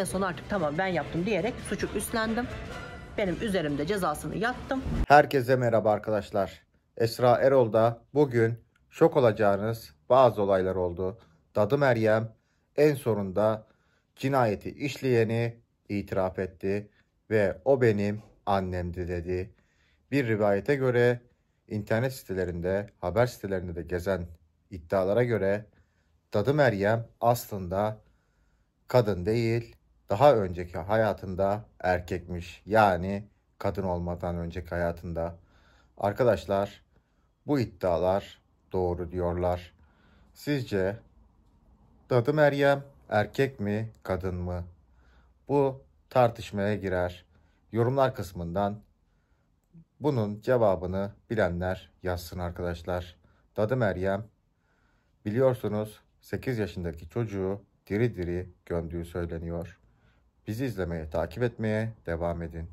En son artık tamam ben yaptım diyerek suçu üstlendim. Benim üzerimde cezasını yattım. Herkese merhaba arkadaşlar. Esra Erol'da bugün şok olacağınız bazı olaylar oldu. Dadı Meryem en sonunda cinayeti işleyeni itiraf etti ve o benim annemdi dedi. Bir rivayete göre internet sitelerinde, haber sitelerinde de gezen iddialara göre Dadı Meryem aslında kadın değil, daha önceki hayatında erkekmiş. Yani kadın olmadan önceki hayatında. Arkadaşlar bu iddialar doğru diyorlar. Sizce Dadı Meryem erkek mi kadın mı? Bu tartışmaya girer. Yorumlar kısmından bunun cevabını bilenler yazsın arkadaşlar. Dadı Meryem biliyorsunuz 8 yaşındaki çocuğu diri diri gömdüğü söyleniyor. Bizi izlemeye, takip etmeye devam edin.